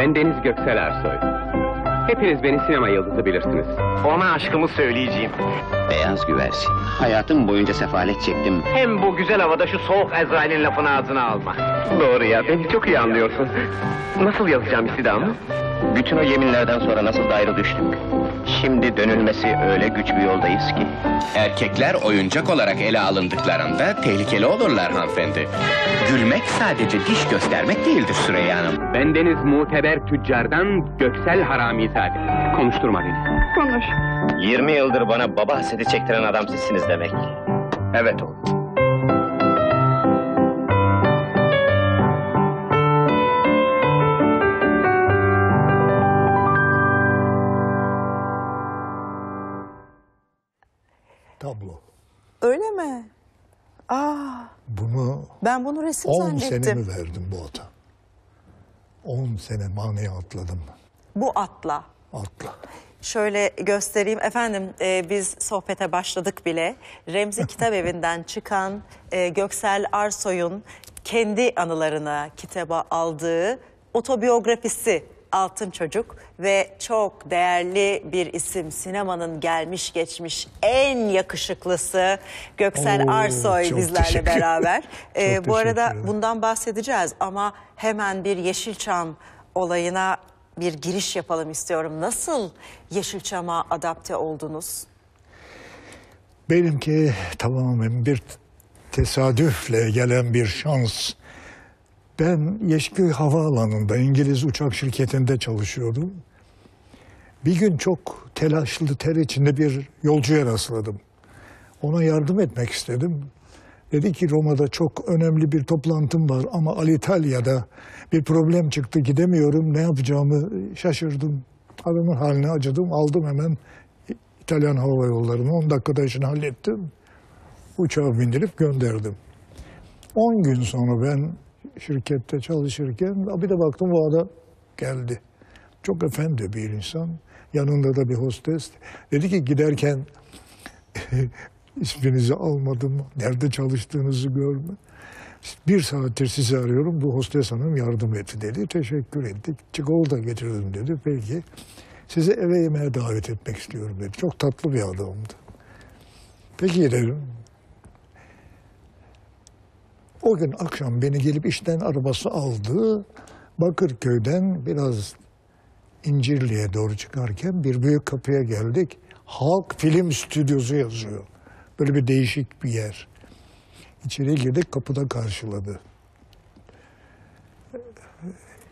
Ben Deniz Göksel Ersoy. Hepiniz beni sinema yıldızı bilirsiniz. Ona aşkımı söyleyeceğim. Beyaz güversin. Hayatım boyunca sefalet çektim. Hem bu güzel havada şu soğuk Ezrail'in lafını ağzına alma. Doğru ya, beni çok iyi anlıyorsun. Nasıl yazacağım istidamı? Bütün o yeminlerden sonra nasıl da ayrı düştük. Şimdi dönülmesi öyle güç bir yoldayız ki. Erkekler oyuncak olarak ele alındıklarında tehlikeli olurlar hanımefendi. Gülmek sadece diş göstermek değildir Süreyya Hanım. Bendeniz muteber tüccardan Göksel Haramizade. Konuşturma beni. Konuş. 20 yıldır bana baba hasedi çektiren adam sizsiniz demek. Evet oğlum. tablo. Öyle mi? Aa. Ah. Bunu ben bunu resim 10 zannettim. senemi verdim bu ata. 10 sene manaya atladım. Bu atla. Atla. Şöyle göstereyim efendim e, biz sohbete başladık bile. Remzi Kitap Evi'nden çıkan e, Göksel Arsoy'un kendi anılarına kitaba aldığı otobiyografisi altın çocuk ve çok değerli bir isim sinemanın gelmiş geçmiş en yakışıklısı Göksel Oo, Arsoy bizlerle beraber. Ee, bu arada bundan bahsedeceğiz ama hemen bir Yeşilçam olayına bir giriş yapalım istiyorum. Nasıl Yeşilçam'a adapte oldunuz? Benimki tamamen bir tesadüfle gelen bir şans ben Yeşköy Havaalanı'nda İngiliz uçak şirketinde çalışıyordum. Bir gün çok telaşlı ter içinde bir yolcuya rastladım. Ona yardım etmek istedim. Dedi ki Roma'da çok önemli bir toplantım var ama Alitalya'da bir problem çıktı gidemiyorum ne yapacağımı şaşırdım. Adamın haline acıdım aldım hemen İtalyan Hava Yolları'nı 10 dakikada işini hallettim. uçağı bindirip gönderdim. 10 gün sonra ben şirkette çalışırken bir de baktım bu adam geldi. Çok efendi bir insan. Yanında da bir hostes. Dedi ki giderken isminizi almadım. Nerede çalıştığınızı görme. Bir saattir sizi arıyorum. Bu hostes hanım yardım etti dedi. Teşekkür ettik. Çikolata getirdim dedi. Peki sizi eve yemeğe davet etmek istiyorum dedi. Çok tatlı bir adamdı. Peki dedim. O gün akşam beni gelip işten arabası aldı. Bakırköy'den biraz İncirli'ye doğru çıkarken bir büyük kapıya geldik. Halk Film Stüdyosu yazıyor. Böyle bir değişik bir yer. İçeriye girdik kapıda karşıladı.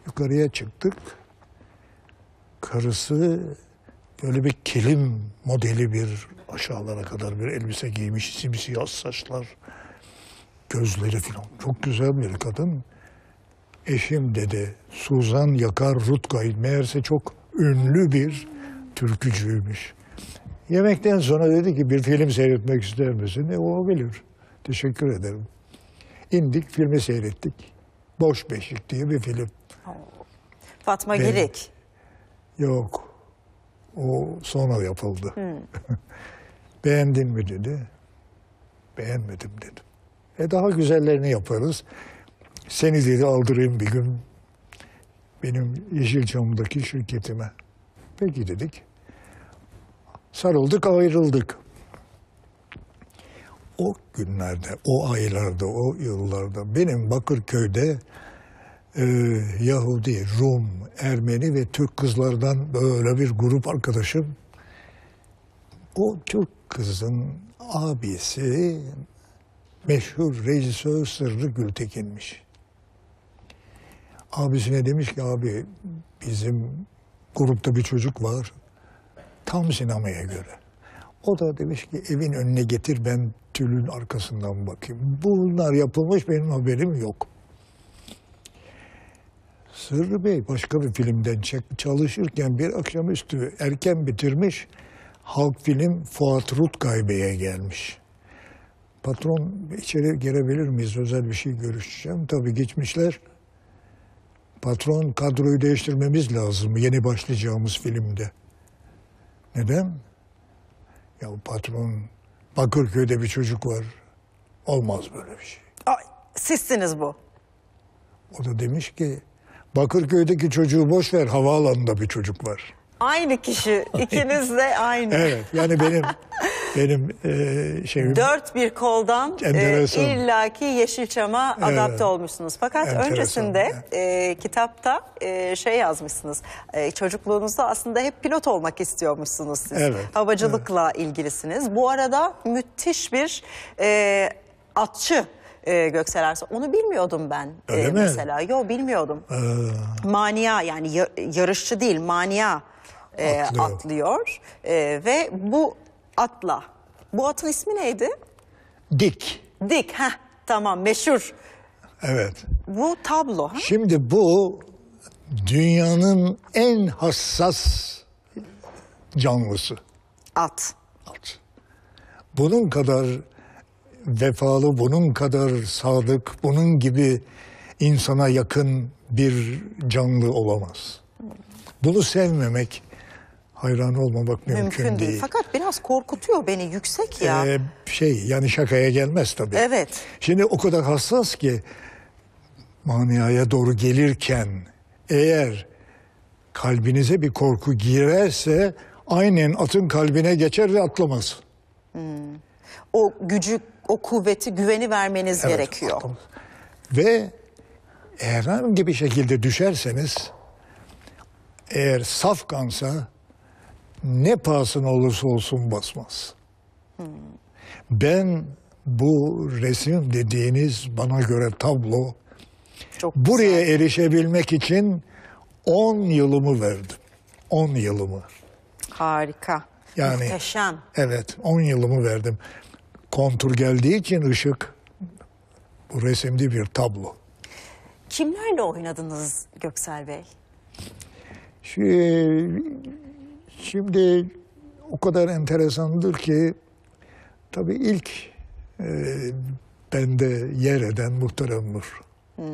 Yukarıya çıktık. Karısı böyle bir kilim modeli bir aşağılara kadar bir elbise giymiş, simsiyah saçlar gözleri filan. Çok güzel bir kadın. Eşim dedi Suzan Yakar Rutkay meğerse çok ünlü bir türkücüymüş. Yemekten sonra dedi ki bir film seyretmek ister misin? E, o bilir. Teşekkür ederim. İndik filmi seyrettik. Boş Beşik diye bir film. Fatma Ve, Girik. Yok. O sonra yapıldı. Hmm. Beğendin mi dedi. Beğenmedim dedim. E daha güzellerini yaparız. Seni dedi aldırayım bir gün benim Yeşilçam'daki şirketime. Peki dedik. Sarıldık ayrıldık. O günlerde, o aylarda, o yıllarda benim Bakırköy'de e, Yahudi, Rum, Ermeni ve Türk kızlardan böyle bir grup arkadaşım. O Türk kızın abisi meşhur rejisör Sırrı Gültekin'miş. Abisine demiş ki abi bizim grupta bir çocuk var tam sinemaya göre. O da demiş ki evin önüne getir ben tülün arkasından bakayım. Bunlar yapılmış benim haberim yok. Sırrı Bey başka bir filmden çalışırken bir akşamüstü erken bitirmiş. Halk Film Fuat Rutkay Bey'e gelmiş patron içeri girebilir miyiz özel bir şey görüşeceğim. Tabii geçmişler patron kadroyu değiştirmemiz lazım yeni başlayacağımız filmde. Neden? Ya patron Bakırköy'de bir çocuk var. Olmaz böyle bir şey. Aa, sizsiniz bu. O da demiş ki Bakırköy'deki çocuğu boş ver havaalanında bir çocuk var. Aynı kişi ikiniz de aynı. evet yani benim benim e, şeyim. Dört bir koldan e, illaki Yeşilçam'a evet. adapte olmuşsunuz. Fakat enteresan. öncesinde e, kitapta e, şey yazmışsınız. E, çocukluğunuzda aslında hep pilot olmak istiyormuşsunuz siz. Evet. Havacılıkla evet. ilgilisiniz. Bu arada müthiş bir e, atçı e, Göksel Arsa. Onu bilmiyordum ben e, Öyle e, mi? mesela. Yo bilmiyordum. Ee... Mania yani yarışçı değil mania e, atlıyor, atlıyor. E, ve bu atla. Bu atın ismi neydi? Dik. Dik. ha tamam meşhur. Evet. Bu tablo. Ha? Şimdi bu dünyanın en hassas canlısı. At. At. Bunun kadar vefalı, bunun kadar sadık, bunun gibi insana yakın bir canlı olamaz. Bunu sevmemek hayran olmamak mümkün, mümkün değil. değil. Fakat biraz korkutuyor beni yüksek ya. Ee, şey yani şakaya gelmez tabii. Evet. Şimdi o kadar hassas ki maniaya doğru gelirken eğer kalbinize bir korku girerse aynen atın kalbine geçer ve atlamaz. Hmm. O gücü, o kuvveti, güveni vermeniz evet, gerekiyor. Atlamaz. Ve herhangi bir şekilde düşerseniz eğer saf kansa ne pahasına olursa olsun basmaz. Ben bu resim dediğiniz bana göre tablo Çok buraya güzel. erişebilmek için 10 yılımı verdim. 10 yılımı. Harika. Yani, Muhteşem. Evet 10 yılımı verdim. Kontur geldiği için ışık bu resimli bir tablo. Kimlerle oynadınız Göksel Bey? Şimdi, Şimdi o kadar enteresandır ki tabii ilk e, bende yer eden Muhterem Nur. Hmm.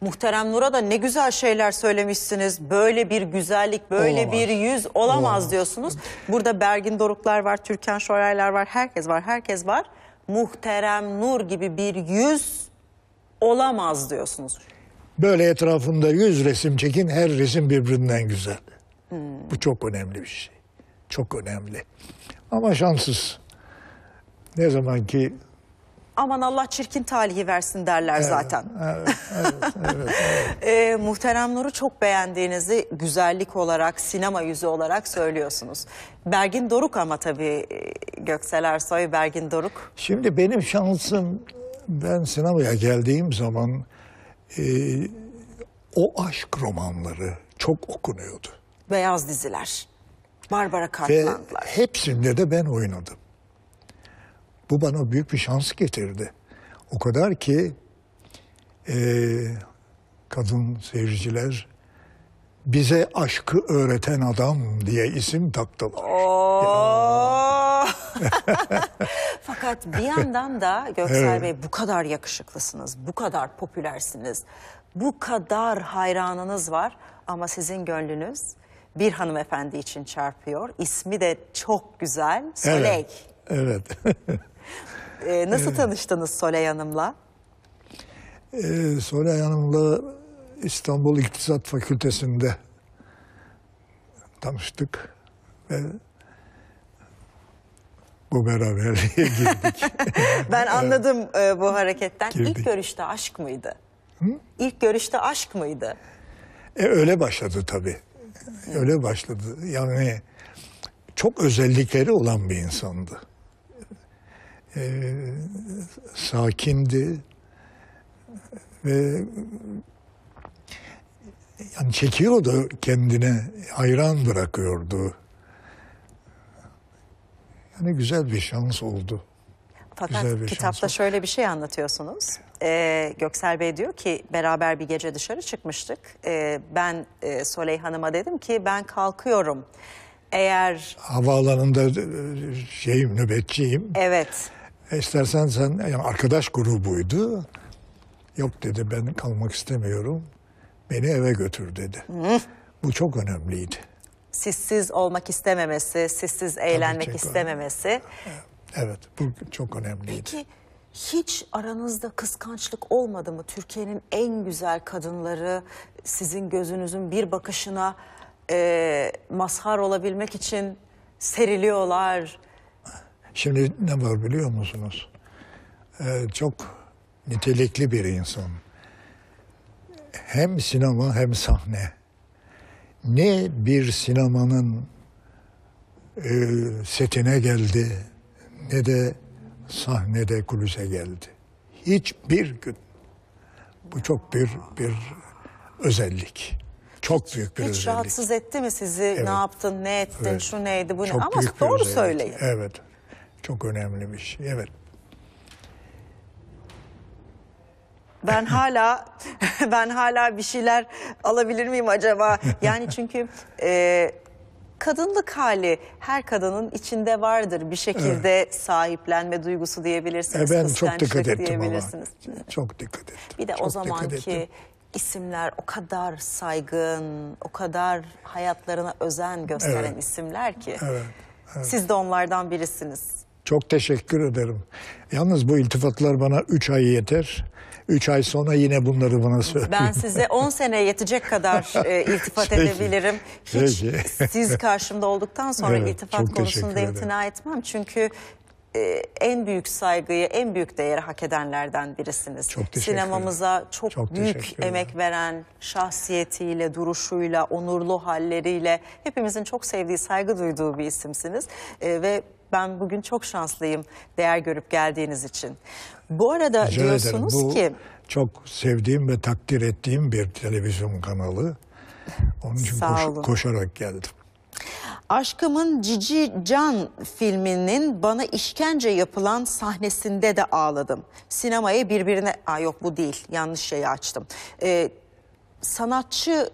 Muhterem Nur'a da ne güzel şeyler söylemişsiniz. Böyle bir güzellik, böyle olamaz. bir yüz olamaz, olamaz diyorsunuz. Burada Bergin Doruklar var, Türkan Şoraylar var, herkes var, herkes var. Muhterem Nur gibi bir yüz olamaz diyorsunuz. Böyle etrafında yüz resim çekin, her resim birbirinden güzel. Hmm. Bu çok önemli bir şey. Çok önemli. Ama şanssız. Ne zaman ki aman Allah çirkin talihi versin derler evet, zaten. Evet, evet, evet, evet. e, ee, Muhterem Nur'u çok beğendiğinizi güzellik olarak, sinema yüzü olarak söylüyorsunuz. Bergin Doruk ama tabii e, Göksel Ersoy, Bergin Doruk. Şimdi benim şansım, ben sinemaya geldiğim zaman e, o aşk romanları çok okunuyordu beyaz diziler. Barbara Cartland'lar. Ve hepsinde de ben oynadım. Bu bana büyük bir şans getirdi. O kadar ki e, kadın seyirciler bize aşkı öğreten adam diye isim taktılar. Fakat bir yandan da Göksel evet. Bey bu kadar yakışıklısınız, bu kadar popülersiniz, bu kadar hayranınız var ama sizin gönlünüz bir hanımefendi için çarpıyor. İsmi de çok güzel. Soley. Evet. evet. ee, nasıl tanıştınız Soley Hanım'la? Ee, Soley Hanım'la İstanbul İktisat Fakültesi'nde tanıştık ve bu beraberliğe girdik. ben anladım e, bu hareketten. Girdik. İlk görüşte aşk mıydı? Hı? İlk görüşte aşk mıydı? E, öyle başladı tabii öyle başladı. Yani çok özellikleri olan bir insandı. Ee, sakindi ve yani çekiyordu kendine, hayran bırakıyordu. Yani güzel bir şans oldu. Fakat güzel bir kitapta şans oldu. şöyle bir şey anlatıyorsunuz e, Göksel Bey diyor ki beraber bir gece dışarı çıkmıştık. E, ben e, Soley Hanım'a dedim ki ben kalkıyorum. Eğer... Havaalanında e, şeyim nöbetçiyim. Evet. İstersen sen yani arkadaş grubuydu. Yok dedi ben kalmak istemiyorum. Beni eve götür dedi. Bu çok önemliydi. Sissiz olmak istememesi, sissiz eğlenmek Tabii, istememesi. Evet bu çok önemliydi. Peki hiç aranızda kıskançlık olmadı mı? Türkiye'nin en güzel kadınları sizin gözünüzün bir bakışına e, mazhar olabilmek için seriliyorlar. Şimdi ne var biliyor musunuz? Ee, çok nitelikli bir insan. Hem sinema hem sahne. Ne bir sinemanın e, setine geldi ne de sahnede kulise geldi. Hiçbir gün. Bu çok bir bir özellik. Çok büyük bir Hiç özellik. rahatsız etti mi sizi? Evet. Ne yaptın, ne ettin, evet. şu neydi, bu çok ne? Ama doğru özellik. söyleyin. Evet. Çok önemli bir şey. Evet. Ben hala ben hala bir şeyler alabilir miyim acaba? Yani çünkü e, kadınlık hali her kadının içinde vardır bir şekilde evet. sahiplenme duygusu diyebilirsiniz. E ben çok dikkat ettim ama. Çok dikkat ettim. Bir de çok o zamanki isimler o kadar saygın, o kadar hayatlarına özen gösteren evet. isimler ki. Evet, evet. Siz de onlardan birisiniz. Çok teşekkür ederim. Yalnız bu iltifatlar bana 3 ay yeter. 3 ay sonra yine bunları bana söyleyin. Ben size 10 sene yetecek kadar e, iltifat Peki. edebilirim. Hiç Peki. siz karşımda olduktan sonra evet, iltifat konusunda imtina etmem. Çünkü e, en büyük saygıyı, en büyük değeri hak edenlerden birisiniz. Çok Sinemamıza çok, çok büyük emek veren şahsiyetiyle, duruşuyla, onurlu halleriyle hepimizin çok sevdiği, saygı duyduğu bir isimsiniz. E, ve ben bugün çok şanslıyım değer görüp geldiğiniz için. Bu arada Rica diyorsunuz ederim. Bu ki... çok sevdiğim ve takdir ettiğim bir televizyon kanalı. Onun için koş, koşarak geldim. Aşkımın Cici Can filminin bana işkence yapılan sahnesinde de ağladım. Sinemaya birbirine... Aa yok bu değil yanlış şeyi açtım. Ee, sanatçı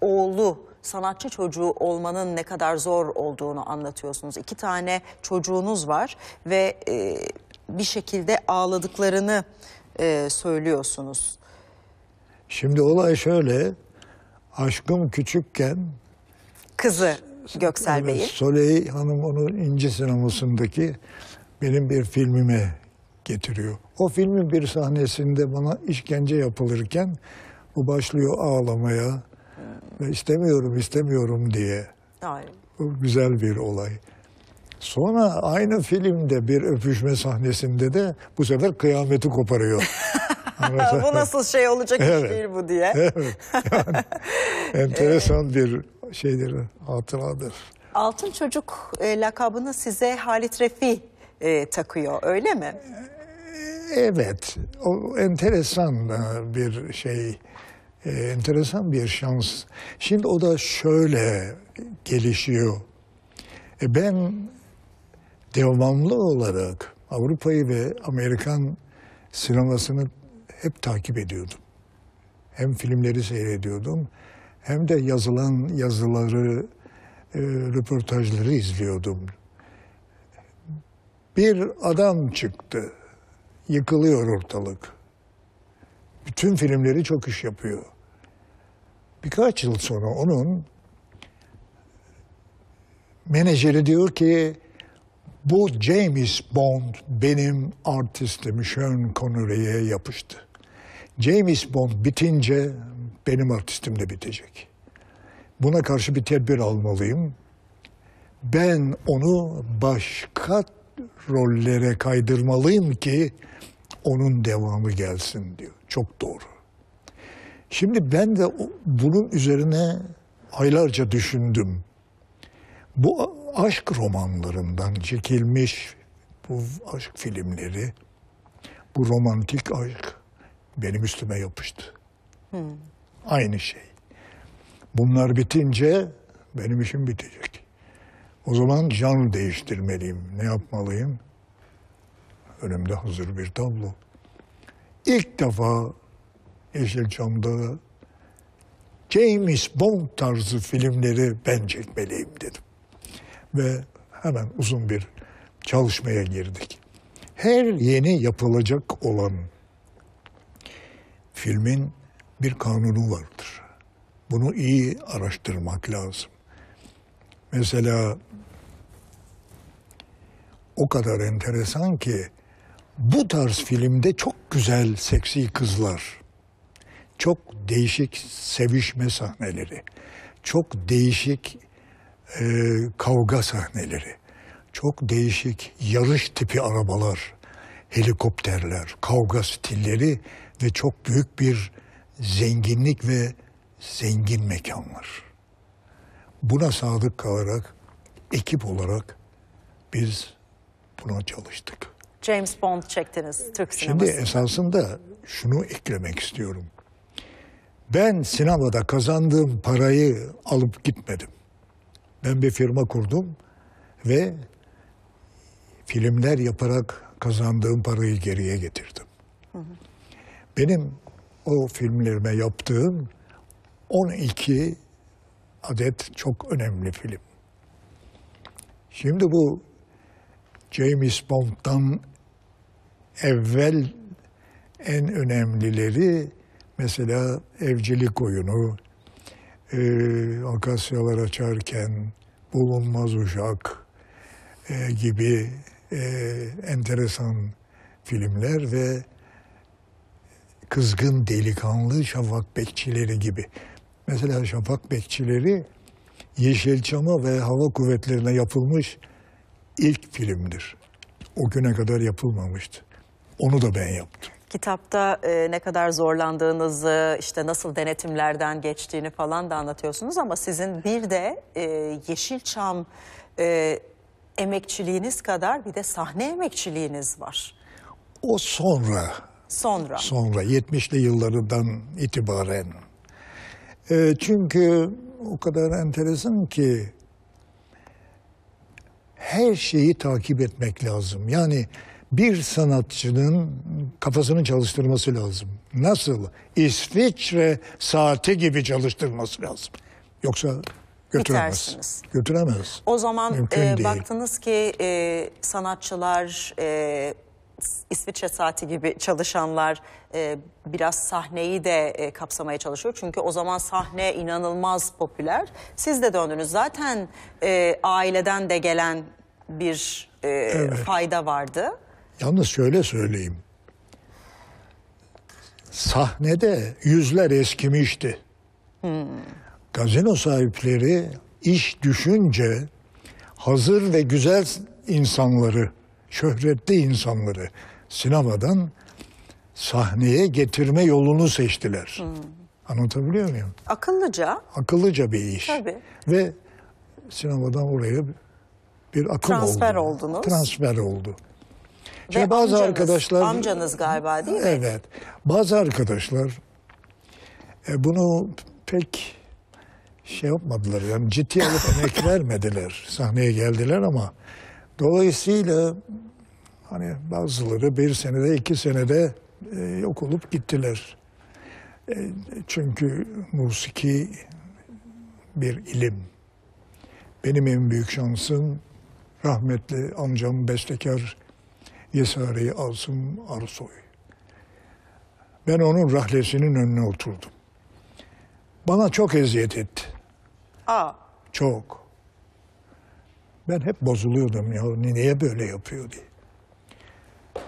oğlu sanatçı çocuğu olmanın ne kadar zor olduğunu anlatıyorsunuz. İki tane çocuğunuz var ve e, bir şekilde ağladıklarını e, söylüyorsunuz. Şimdi olay şöyle. Aşkım küçükken... Kızı Göksel evet, Soley Hanım onu İnci Sineması'ndaki benim bir filmime getiriyor. O filmin bir sahnesinde bana işkence yapılırken bu başlıyor ağlamaya, ve istemiyorum, istemiyorum diye. Aynen. Bu güzel bir olay. Sonra aynı filmde bir öpüşme sahnesinde de bu sefer kıyameti koparıyor. bu nasıl şey olacak evet. iş değil bu diye. Evet. Yani enteresan evet. bir şeydir, hatıradır. Altın Çocuk e, lakabını size Halit Refi e, takıyor öyle mi? E, evet. O enteresan bir şey e, enteresan bir şans. Şimdi o da şöyle gelişiyor. E, ben devamlı olarak Avrupa'yı ve Amerikan sinemasını hep takip ediyordum. Hem filmleri seyrediyordum hem de yazılan yazıları, e, röportajları izliyordum. Bir adam çıktı, yıkılıyor ortalık. Bütün filmleri çok iş yapıyor. Birkaç yıl sonra onun menajeri diyor ki bu James Bond benim artistim Sean Connery'e yapıştı. James Bond bitince benim artistim de bitecek. Buna karşı bir tedbir almalıyım. Ben onu başka rollere kaydırmalıyım ki onun devamı gelsin diyor. Çok doğru. Şimdi ben de bunun üzerine aylarca düşündüm. Bu aşk romanlarından çekilmiş bu aşk filmleri, bu romantik aşk benim üstüme yapıştı. Hmm. Aynı şey. Bunlar bitince benim işim bitecek. O zaman can değiştirmeliyim. Ne yapmalıyım? Önümde hazır bir tablo. İlk defa Yeşil James Bond tarzı filmleri ben çekmeliyim dedim. Ve hemen uzun bir çalışmaya girdik. Her yeni yapılacak olan filmin bir kanunu vardır. Bunu iyi araştırmak lazım. Mesela o kadar enteresan ki bu tarz filmde çok güzel seksi kızlar çok değişik sevişme sahneleri, çok değişik e, kavga sahneleri, çok değişik yarış tipi arabalar, helikopterler, kavga stilleri ve çok büyük bir zenginlik ve zengin mekan var. Buna sadık kalarak ekip olarak biz buna çalıştık. James Bond çektiniz Türk sineması. Şimdi esasında şunu eklemek istiyorum. Ben sinemada kazandığım parayı alıp gitmedim. Ben bir firma kurdum ve filmler yaparak kazandığım parayı geriye getirdim. Benim o filmlerime yaptığım 12 adet çok önemli film. Şimdi bu James Bond'dan evvel en önemlileri Mesela evcilik oyunu, e, akasyalar açarken bulunmaz uşak e, gibi e, enteresan filmler ve kızgın delikanlı Şafak Bekçileri gibi. Mesela Şafak Bekçileri Yeşilçam'a ve Hava Kuvvetleri'ne yapılmış ilk filmdir. O güne kadar yapılmamıştı. Onu da ben yaptım. Kitapta e, ne kadar zorlandığınızı, işte nasıl denetimlerden geçtiğini falan da anlatıyorsunuz ama sizin bir de e, Yeşilçam e, emekçiliğiniz kadar bir de sahne emekçiliğiniz var. O sonra. Sonra. Sonra 70'li yıllardan itibaren. E, çünkü o kadar enteresan ki her şeyi takip etmek lazım. Yani bir sanatçının kafasını çalıştırması lazım. Nasıl? İsviçre saati gibi çalıştırması lazım. Yoksa götüremez. Bitersiniz. Götüremez. O zaman e, baktınız ki e, sanatçılar e, İsviçre saati gibi çalışanlar e, biraz sahneyi de e, kapsamaya çalışıyor. Çünkü o zaman sahne inanılmaz popüler. Siz de döndünüz. Zaten e, aileden de gelen bir e, evet. fayda vardı. Yalnız şöyle söyleyeyim. Sahnede yüzler eskimişti. Hmm. Gazino sahipleri iş düşünce hazır ve güzel insanları, şöhretli insanları sinemadan sahneye getirme yolunu seçtiler. Hmm. Anlatabiliyor muyum? Akıllıca. Akıllıca bir iş. Tabii. Ve sinemadan oraya bir akım Transfer oldu. Transfer oldunuz. Transfer oldu. Şimdi bazı amcanız, arkadaşlar amcanız galiba değil mi? Evet. Bazı arkadaşlar e, bunu pek şey yapmadılar. Yani ciddi alıp emek vermediler. Sahneye geldiler ama dolayısıyla hani bazıları bir senede iki senede e, yok olup gittiler. E, çünkü musiki bir ilim. Benim en büyük şansım rahmetli amcam bestekar Yesari Asım Arsoy. Ben onun rahlesinin önüne oturdum. Bana çok eziyet etti. Aa. Çok. Ben hep bozuluyordum ya niye böyle yapıyor diye.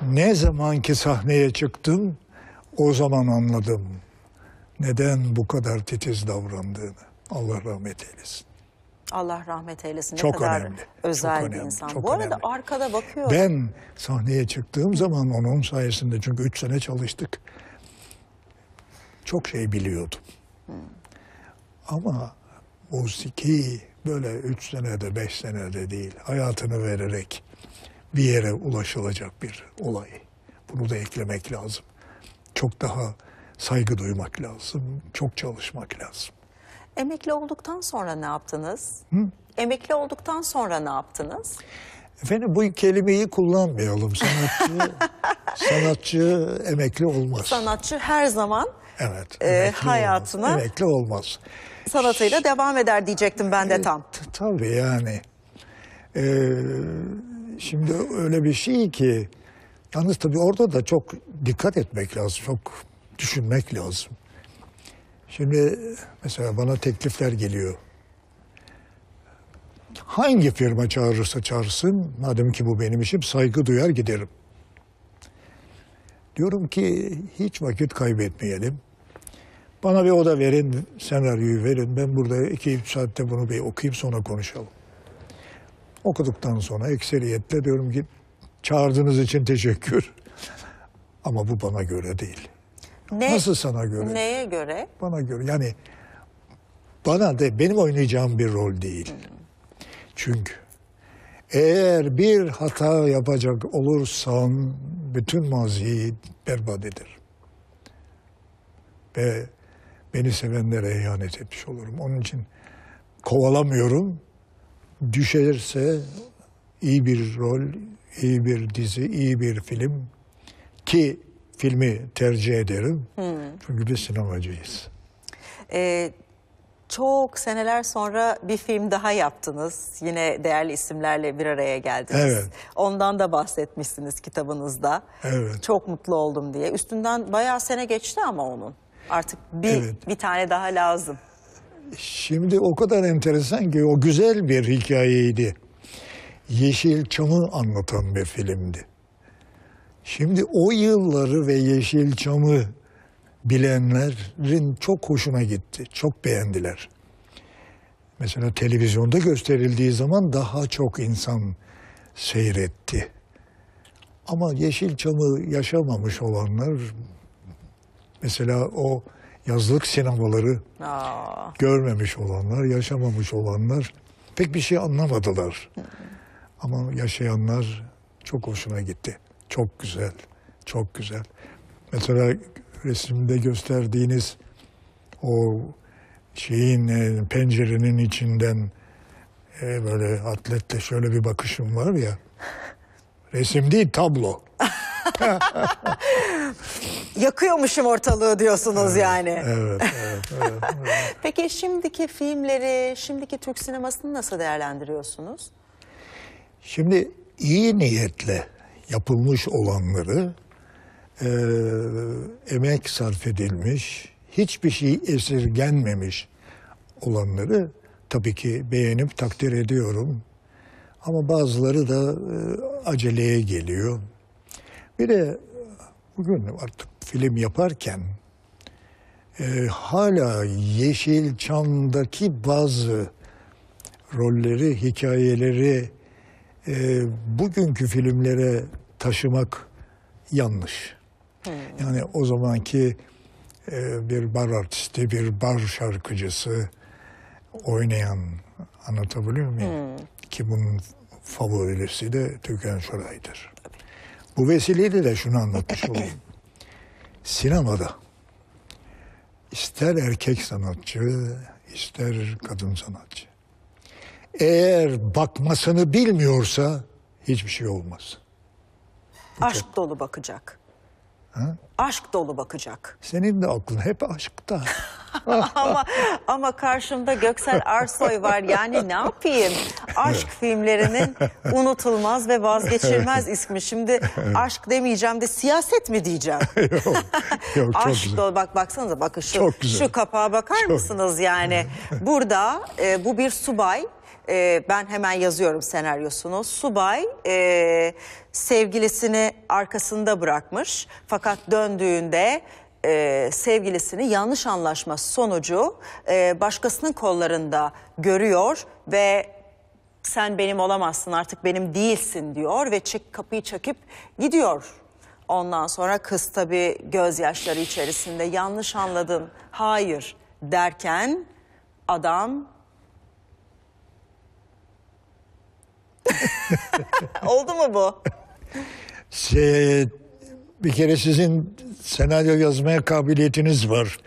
Ne zaman ki sahneye çıktım o zaman anladım neden bu kadar titiz davrandığını. Allah rahmet eylesin. Allah rahmet eylesin. Ne çok kadar önemli. özel çok bir önemli, insan. Çok Bu arada önemli. arkada bakıyorum. Ben sahneye çıktığım zaman onun sayesinde çünkü üç sene çalıştık. Çok şey biliyordum. Hmm. Ama musiki böyle üç senede beş senede değil hayatını vererek bir yere ulaşılacak bir olay. Bunu da eklemek lazım. Çok daha saygı duymak lazım. Çok çalışmak lazım. Emekli olduktan sonra ne yaptınız? Hı? Emekli olduktan sonra ne yaptınız? Efendim bu kelimeyi kullanmayalım. Sanatçı, sanatçı emekli olmaz. Sanatçı her zaman evet, e, hayatına olmaz. emekli olmaz. Sanatıyla devam eder diyecektim ben de e, tam. E, tabii yani. E, şimdi öyle bir şey ki yalnız tabii orada da çok dikkat etmek lazım. Çok düşünmek lazım. Şimdi mesela bana teklifler geliyor. Hangi firma çağırırsa çağırsın, madem ki bu benim işim, saygı duyar giderim. Diyorum ki hiç vakit kaybetmeyelim. Bana bir oda verin, senaryoyu verin. Ben burada iki üç saatte bunu bir okuyayım sonra konuşalım. Okuduktan sonra ekseriyetle diyorum ki çağırdığınız için teşekkür. Ama bu bana göre değil. Ne? Nasıl sana göre? Neye göre? Bana göre. Yani bana de benim oynayacağım bir rol değil. Hı. Hmm. Çünkü eğer bir hata yapacak olursan bütün maziyi berbat eder. Ve beni sevenlere ihanet etmiş olurum. Onun için kovalamıyorum. Düşerse iyi bir rol, iyi bir dizi, iyi bir film ki filmi tercih ederim. Hmm. Çünkü biz sinemacıyız. Ee, çok seneler sonra bir film daha yaptınız. Yine değerli isimlerle bir araya geldiniz. Evet. Ondan da bahsetmişsiniz kitabınızda. Evet. Çok mutlu oldum diye. Üstünden bayağı sene geçti ama onun. Artık bir, evet. bir tane daha lazım. Şimdi o kadar enteresan ki o güzel bir hikayeydi. Yeşil Çamı anlatan bir filmdi. Şimdi o yılları ve Yeşilçam'ı bilenlerin çok hoşuna gitti. Çok beğendiler. Mesela televizyonda gösterildiği zaman daha çok insan seyretti. Ama Yeşilçam'ı yaşamamış olanlar mesela o yazlık sinemaları Aa. görmemiş olanlar, yaşamamış olanlar pek bir şey anlamadılar. Ama yaşayanlar çok hoşuna gitti. Çok güzel, çok güzel. Mesela resimde gösterdiğiniz o şeyin e, pencerenin içinden e, böyle atletle şöyle bir bakışım var ya. Resim değil tablo. Yakıyormuşum ortalığı diyorsunuz evet, yani. Evet, evet, evet, evet. Peki şimdiki filmleri, şimdiki Türk sinemasını nasıl değerlendiriyorsunuz? Şimdi iyi niyetle yapılmış olanları e, emek sarf edilmiş, hiçbir şey esirgenmemiş olanları tabii ki beğenip takdir ediyorum. Ama bazıları da e, aceleye geliyor. Bir de bugün artık film yaparken e, hala Yeşilçam'daki bazı rolleri, hikayeleri e, bugünkü filmlere taşımak yanlış. Hmm. Yani o zamanki e, bir bar artisti, bir bar şarkıcısı oynayan anlatabiliyor muyum? Hmm. Ki bunun favorisi de Türkan Şoray'dır. Bu vesileyle de şunu anlatmış olayım. Sinemada ister erkek sanatçı, ister kadın sanatçı eğer bakmasını bilmiyorsa hiçbir şey olmaz. Hiç aşk yok. dolu bakacak. Ha? Aşk dolu bakacak. Senin de aklın hep aşkta. ama ama karşımda Göksel Arsoy var. Yani ne yapayım? Aşk filmlerinin unutulmaz ve vazgeçilmez ismi. Şimdi aşk demeyeceğim de siyaset mi diyeceğim? yok. Yok aşk Dolu, bak baksanıza bakın şu şu kapağa bakar çok. mısınız yani? Burada e, bu bir subay e, ben hemen yazıyorum senaryosunu. Subay e, sevgilisini arkasında bırakmış fakat döndüğünde e, sevgilisini yanlış anlaşma sonucu e, başkasının kollarında görüyor ve sen benim olamazsın artık benim değilsin diyor ve çık kapıyı çakıp gidiyor. Ondan sonra kız tabii gözyaşları içerisinde yanlış anladın hayır derken adam Oldu mu bu? Şey, bir kere sizin senaryo yazmaya kabiliyetiniz var.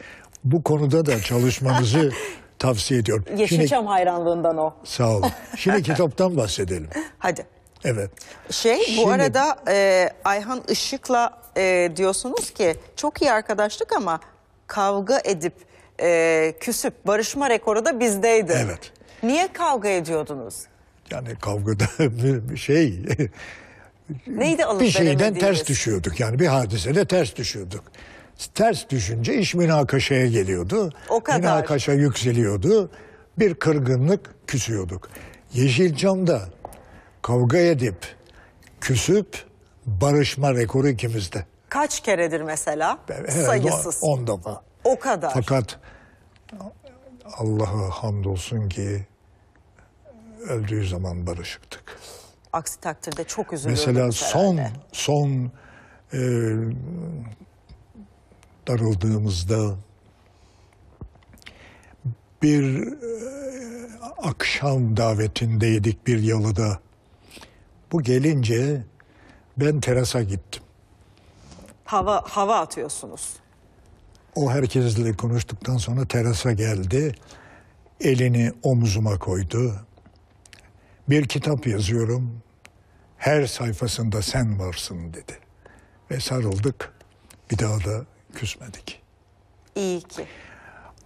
Bu konuda da çalışmanızı tavsiye ediyorum. Yeşilçam Şimdi, hayranlığından o. Sağ olun. Şimdi kitaptan bahsedelim. Hadi. Evet. Şey bu arada e, Ayhan Işık'la e, diyorsunuz ki çok iyi arkadaşlık ama kavga edip e, küsüp barışma rekoru da bizdeydi. Evet. Niye kavga ediyordunuz? Yani kavgada bir şey Neydi bir şeyden ters düşüyorduk. Yani bir hadisede ters düşüyorduk. Ters düşünce iş münakaşaya geliyordu. O kadar. Münakaşa yükseliyordu. Bir kırgınlık küsüyorduk. Yeşilçam'da kavga edip küsüp barışma rekoru ikimizde. Kaç keredir mesela? Herhalde Sayısız. 10 defa. O kadar. Fakat Allah'a hamdolsun ki öldüğü zaman barışıktık. Aksi takdirde çok üzülürdüm. Mesela son herhalde. son e, darıldığımızda bir e, akşam davetindeydik bir yalıda. Bu gelince ben terasa gittim. Hava hava atıyorsunuz. O herkesle konuştuktan sonra terasa geldi. Elini omuzuma koydu. Bir kitap yazıyorum. Her sayfasında sen varsın dedi. Ve sarıldık. Bir daha da küsmedik. İyi ki.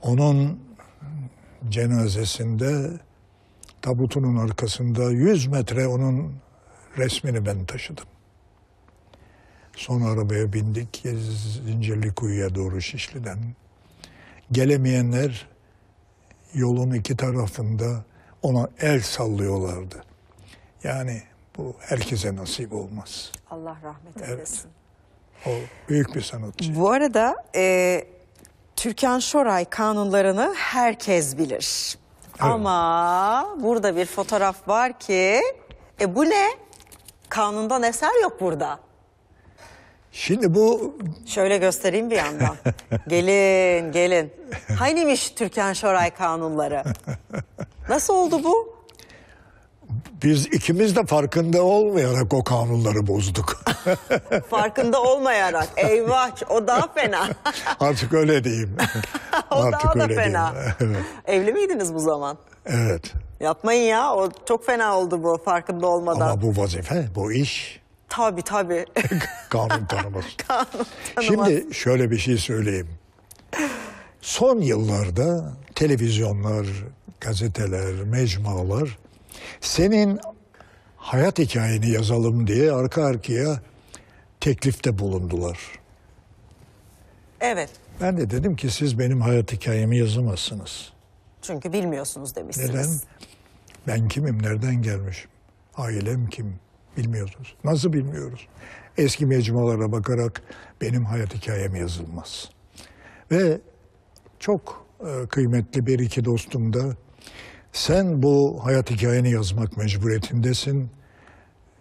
Onun cenazesinde tabutunun arkasında 100 metre onun resmini ben taşıdım. Son arabaya bindik Zincirli Kuyu'ya doğru Şişli'den. Gelemeyenler yolun iki tarafında ona el sallıyorlardı. Yani bu herkese nasip olmaz. Allah rahmet evet. eylesin. O büyük bir sanatçı. Bu arada e, Türkan Şoray kanunlarını herkes bilir. Evet. Ama burada bir fotoğraf var ki e bu ne? Kanundan eser yok burada. Şimdi bu... Şöyle göstereyim bir yandan. gelin, gelin. Hanimiş Türkan Şoray kanunları? Nasıl oldu bu? Biz ikimiz de farkında olmayarak o kanunları bozduk. farkında olmayarak. Eyvah o daha fena. Artık öyle diyeyim. o Artık daha da fena. evet. Evli miydiniz bu zaman? Evet. Yapmayın ya o çok fena oldu bu farkında olmadan. Ama bu vazife, bu iş. Tabi tabi. Kanun tanımaz. Kanun tanımaz. Şimdi şöyle bir şey söyleyeyim. Son yıllarda televizyonlar, gazeteler, mecmualar senin hayat hikayeni yazalım diye arka arkaya teklifte bulundular. Evet. Ben de dedim ki siz benim hayat hikayemi yazamazsınız. Çünkü bilmiyorsunuz demişsiniz. Neden? Ben kimim, nereden gelmişim, ailem kim, Bilmiyoruz. Nasıl bilmiyoruz? Eski mecmualara bakarak benim hayat hikayem yazılmaz. Ve çok e, kıymetli bir iki dostum da sen bu hayat hikayeni yazmak mecburiyetindesin.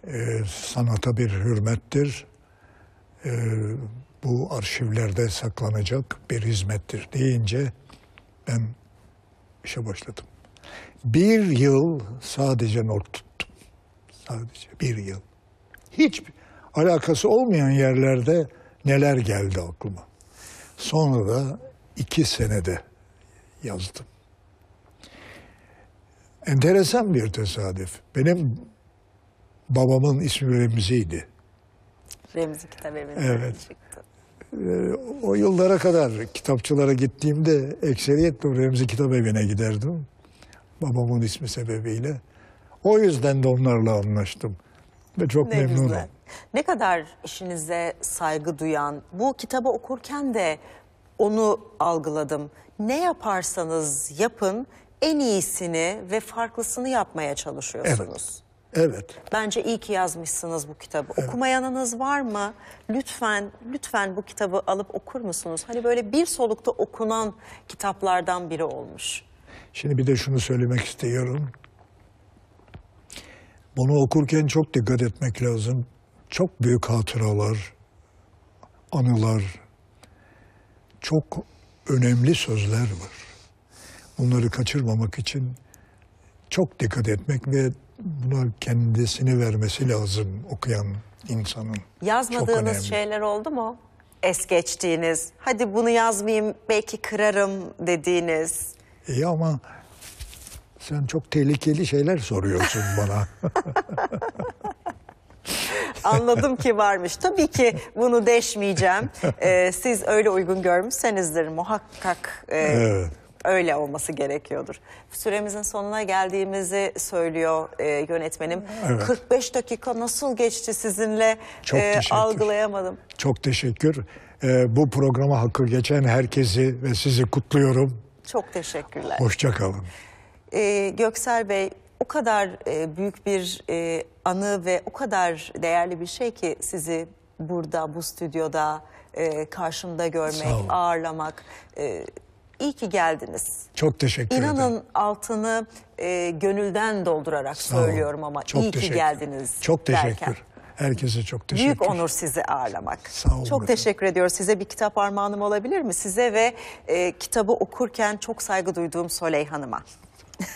Ee, sanata bir hürmettir. Ee, bu arşivlerde saklanacak bir hizmettir deyince ben işe başladım. Bir yıl sadece not sadece bir yıl. Hiç alakası olmayan yerlerde neler geldi aklıma. Sonra da iki senede yazdım. Enteresan bir tesadüf. Benim babamın ismi Remzi'ydi. Remzi kitabı evet. çıktı. Ee, o yıllara kadar kitapçılara gittiğimde ekseriyetle Remzi kitap evine giderdim. Babamın ismi sebebiyle. O yüzden de onlarla anlaştım. Ve çok ne memnunum. Güzel. Ne kadar işinize saygı duyan, bu kitabı okurken de onu algıladım. Ne yaparsanız yapın en iyisini ve farklısını yapmaya çalışıyorsunuz. Evet. evet. Bence iyi ki yazmışsınız bu kitabı. Evet. Okumayanınız var mı? Lütfen, lütfen bu kitabı alıp okur musunuz? Hani böyle bir solukta okunan kitaplardan biri olmuş. Şimdi bir de şunu söylemek istiyorum. Bunu okurken çok dikkat etmek lazım. Çok büyük hatıralar, anılar, çok önemli sözler var. Bunları kaçırmamak için çok dikkat etmek ve buna kendisini vermesi lazım okuyan insanın. Yazmadığınız şeyler oldu mu? Es geçtiğiniz, hadi bunu yazmayayım belki kırarım dediğiniz. İyi ama sen çok tehlikeli şeyler soruyorsun bana. Anladım ki varmış. Tabii ki bunu deşmeyeceğim. Ee, siz öyle uygun görmüşsenizdir muhakkak. E, evet. Öyle olması gerekiyordur. Süremizin sonuna geldiğimizi söylüyor e, yönetmenim. Evet. 45 dakika nasıl geçti sizinle Çok e, teşekkür. algılayamadım. Çok teşekkür. E, bu programa hakır geçen herkesi ve sizi kutluyorum. Çok teşekkürler. Hoşçakalın e, Göksel Bey o kadar e, büyük bir e, anı ve o kadar değerli bir şey ki sizi burada bu stüdyoda e, karşımda görmek, Sağ ağırlamak. E, iyi ki geldiniz. Çok teşekkür İnanın ederim. İnanın altını e, gönülden doldurarak Sağ söylüyorum ama çok iyi teşekkür. ki geldiniz. Çok teşekkür. Derken. Herkese çok teşekkür. Büyük onur sizi ağırlamak. Sağ olun. Çok efendim. teşekkür ediyorum Size bir kitap armağanım olabilir mi? Size ve e, kitabı okurken çok saygı duyduğum Soley Hanım'a.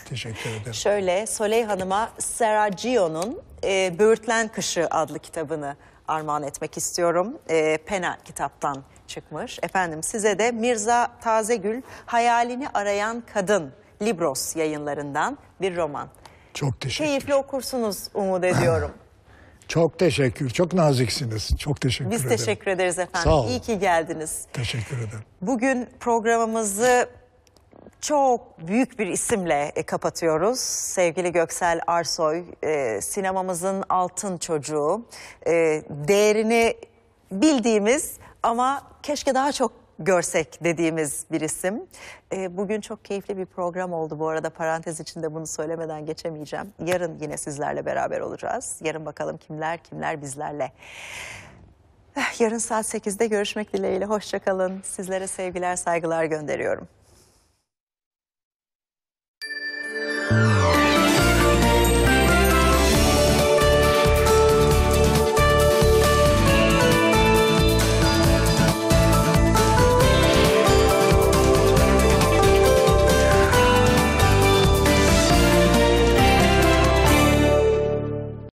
Teşekkür ederim. Şöyle Soley Hanım'a Serragio'nun e, Böğürtlen Kışı adlı kitabını armağan etmek istiyorum. E, Pena kitaptan çıkmış. Efendim size de Mirza Tazegül Hayalini Arayan Kadın Libros yayınlarından bir roman. Çok teşekkür. Keyifli okursunuz umut ediyorum. Çok teşekkür. Çok naziksiniz. Çok teşekkür Biz ederim. Biz teşekkür ederiz efendim. Sağ olun. İyi ki geldiniz. Teşekkür ederim. Bugün programımızı çok büyük bir isimle e, kapatıyoruz. Sevgili Göksel Arsoy, e, sinemamızın altın çocuğu. E, değerini bildiğimiz ama keşke daha çok görsek dediğimiz bir isim. bugün çok keyifli bir program oldu bu arada parantez içinde bunu söylemeden geçemeyeceğim. Yarın yine sizlerle beraber olacağız. Yarın bakalım kimler kimler bizlerle. Eh, yarın saat 8'de görüşmek dileğiyle. Hoşçakalın. Sizlere sevgiler, saygılar gönderiyorum.